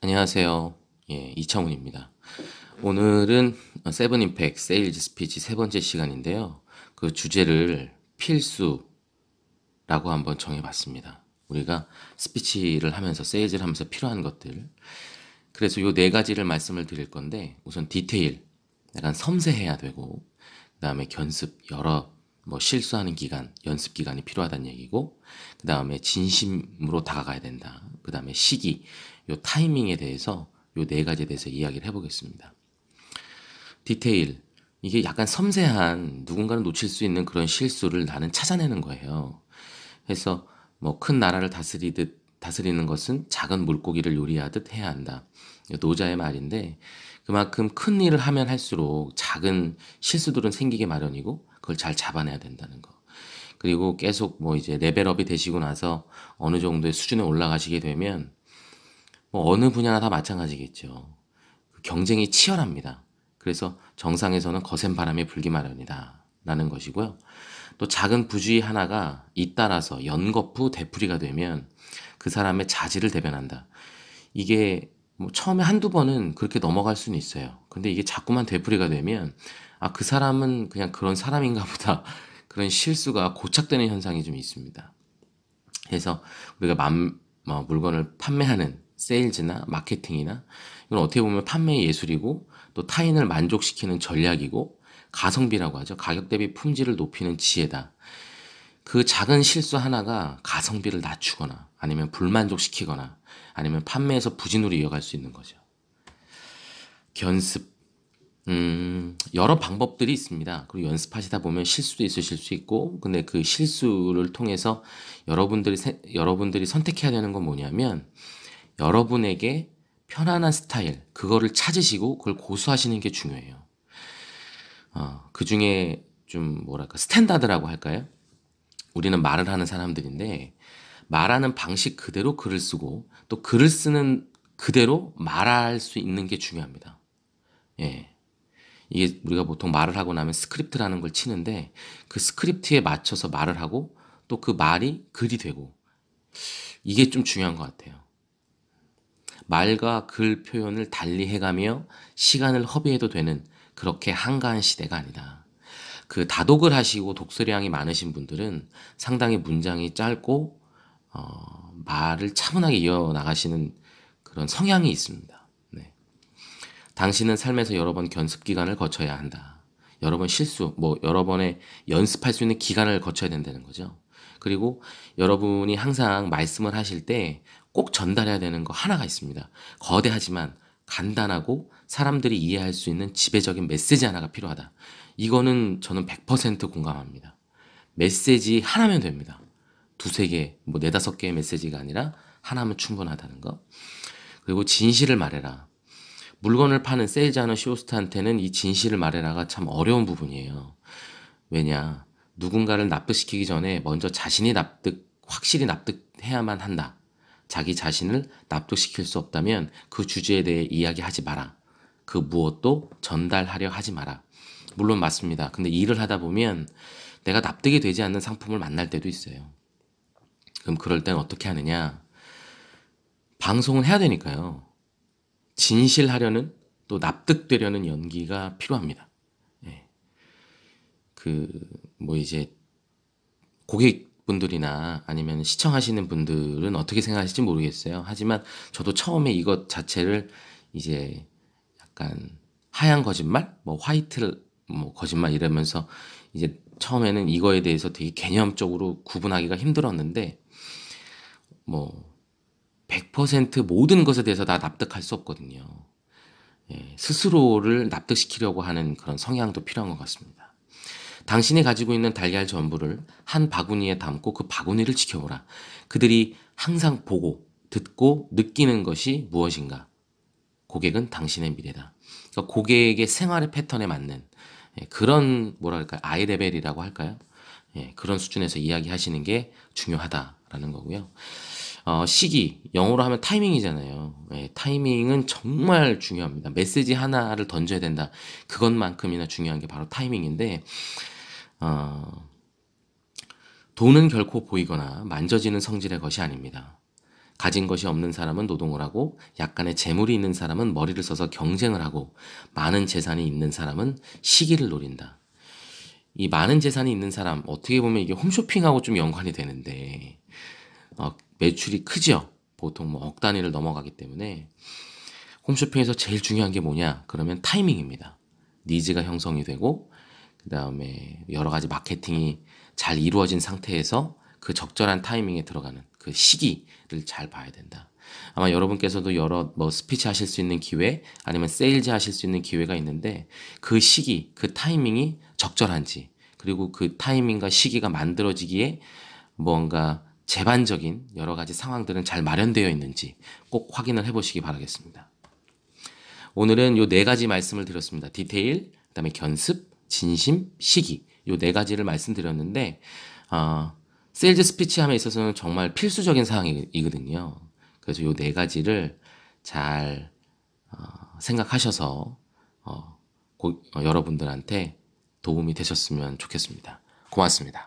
안녕하세요. 예, 이창훈입니다. 오늘은 세븐 임팩 세일즈 스피치 세 번째 시간인데요. 그 주제를 필수라고 한번 정해봤습니다. 우리가 스피치를 하면서 세일즈를 하면서 필요한 것들. 그래서 요 네 가지를 말씀을 드릴 건데 우선 디테일, 약간 섬세해야 되고 그다음에 견습 여러 뭐 실수하는 기간, 연습 기간이 필요하다는 얘기고, 그 다음에 진심으로 다가가야 된다. 그 다음에 시기, 요 타이밍에 대해서 요 네 가지에 대해서 이야기를 해보겠습니다. 디테일. 이게 약간 섬세한 누군가는 놓칠 수 있는 그런 실수를 나는 찾아내는 거예요. 그래서 뭐 큰 나라를 다스리듯 다스리는 것은 작은 물고기를 요리하듯 해야 한다. 노자의 말인데 그만큼 큰 일을 하면 할수록 작은 실수들은 생기게 마련이고 그걸 잘 잡아내야 된다는 거. 그리고 계속 뭐 이제 레벨업이 되시고 나서 어느 정도의 수준에 올라가시게 되면 뭐 어느 분야나 다 마찬가지겠죠. 그 경쟁이 치열합니다. 그래서 정상에서는 거센 바람이 불기 마련이다. 라는 것이고요. 또 작은 부주의 하나가 잇따라서 연거푸 대풀이가 되면 그 사람의 자질을 대변한다. 이게 뭐 처음에 한두 번은 그렇게 넘어갈 수는 있어요. 근데 이게 자꾸만 되풀이가 되면 아, 그 사람은 그냥 그런 사람인가 보다. 그런 실수가 고착되는 현상이 좀 있습니다. 그래서 우리가 맘, 뭐 물건을 판매하는 세일즈나 마케팅이나 이건 어떻게 보면 판매 예술이고 또 타인을 만족시키는 전략이고 가성비라고 하죠. 가격 대비 품질을 높이는 지혜다. 그 작은 실수 하나가 가성비를 낮추거나 아니면 불만족시키거나 아니면 판매에서 부진으로 이어갈 수 있는 거죠. 견습. 음, 여러 방법들이 있습니다. 그리고 연습하시다 보면 실수도 있으실 수 있고, 근데 그 실수를 통해서 여러분들이, 세, 여러분들이 선택해야 되는 건 뭐냐면, 여러분에게 편안한 스타일, 그거를 찾으시고 그걸 고수하시는 게 중요해요. 어, 그 중에 좀 뭐랄까, 스탠다드라고 할까요? 우리는 말을 하는 사람들인데, 말하는 방식 그대로 글을 쓰고, 또 글을 쓰는 그대로 말할 수 있는 게 중요합니다. 예. 이게 우리가 보통 말을 하고 나면 스크립트라는 걸 치는데, 그 스크립트에 맞춰서 말을 하고, 또 그 말이 글이 되고, 이게 좀 중요한 것 같아요. 말과 글 표현을 달리 해가며 시간을 허비해도 되는 그렇게 한가한 시대가 아니다. 그 다독을 하시고 독서량이 많으신 분들은 상당히 문장이 짧고 어, 말을 차분하게 이어 나가시는 그런 성향이 있습니다. 네. 당신은 삶에서 여러 번 견습 기간을 거쳐야 한다. 여러 번 실수, 뭐 여러 번의 연습할 수 있는 기간을 거쳐야 된다는 거죠. 그리고 여러분이 항상 말씀을 하실 때꼭 전달해야 되는 거 하나가 있습니다. 거대하지만 간단하고 사람들이 이해할 수 있는 지배적인 메시지 하나가 필요하다. 이거는 저는 100% 공감합니다. 메시지 하나면 됩니다. 두세 개, 뭐 네다섯 개의 메시지가 아니라 하나면 충분하다는 거. 그리고 진실을 말해라. 물건을 파는 세일즈하는 쇼호스트한테는 이 진실을 말해라가 참 어려운 부분이에요. 왜냐 누군가를 납득시키기 전에 먼저 자신이 납득 확실히 납득해야만 한다. 자기 자신을 납득시킬 수 없다면 그 주제에 대해 이야기하지 마라. 그 무엇도 전달하려 하지 마라. 물론 맞습니다. 근데 일을 하다 보면 내가 납득이 되지 않는 상품을 만날 때도 있어요. 그럼 그럴 땐 어떻게 하느냐? 방송은 해야 되니까요. 진실하려는 또 납득되려는 연기가 필요합니다. 예. 그, 뭐 이제 고객 분들이나 아니면 시청하시는 분들은 어떻게 생각하실지 모르겠어요. 하지만 저도 처음에 이것 자체를 이제 약간 하얀 거짓말, 뭐 화이트 뭐 거짓말 이러면서 이제 처음에는 이거에 대해서 되게 개념적으로 구분하기가 힘들었는데 뭐 100% 모든 것에 대해서 다 납득할 수 없거든요. 예, 스스로를 납득시키려고 하는 그런 성향도 필요한 것 같습니다. 당신이 가지고 있는 달걀 전부를 한 바구니에 담고 그 바구니를 지켜보라. 그들이 항상 보고 듣고 느끼는 것이 무엇인가? 고객은 당신의 미래다. 그러니까 고객의 생활의 패턴에 맞는 예, 그런 뭐랄까요 아이 레벨이라고 할까요? 예, 그런 수준에서 이야기하시는 게 중요하다라는 거고요. 어, 시기 영어로 하면 타이밍이잖아요. 예, 타이밍은 정말 중요합니다. 메시지 하나를 던져야 된다. 그것만큼이나 중요한 게 바로 타이밍인데 어, 돈은 결코 보이거나 만져지는 성질의 것이 아닙니다. 가진 것이 없는 사람은 노동을 하고 약간의 재물이 있는 사람은 머리를 써서 경쟁을 하고 많은 재산이 있는 사람은 시기를 노린다. 이 많은 재산이 있는 사람 어떻게 보면 이게 홈쇼핑하고 좀 연관이 되는데 어, 매출이 크죠. 보통 뭐 억 단위를 넘어가기 때문에 홈쇼핑에서 제일 중요한 게 뭐냐? 그러면 타이밍입니다. 니즈가 형성이 되고 그 다음에 여러 가지 마케팅이 잘 이루어진 상태에서 그 적절한 타이밍에 들어가는 그 시기를 잘 봐야 된다. 아마 여러분께서도 여러 뭐 스피치 하실 수 있는 기회 아니면 세일즈 하실 수 있는 기회가 있는데 그 시기, 그 타이밍이 적절한지 그리고 그 타이밍과 시기가 만들어지기에 뭔가 재반적인 여러 가지 상황들은 잘 마련되어 있는지 꼭 확인을 해보시기 바라겠습니다. 오늘은 요 네 가지 말씀을 드렸습니다. 디테일, 그 다음에 견습, 진심, 시기 요 네 가지를 말씀드렸는데 어, 세일즈 스피치 함에 있어서는 정말 필수적인 사항이거든요. 그래서 요 네 가지를 잘 어, 생각하셔서 어, 고, 어, 여러분들한테 도움이 되셨으면 좋겠습니다. 고맙습니다.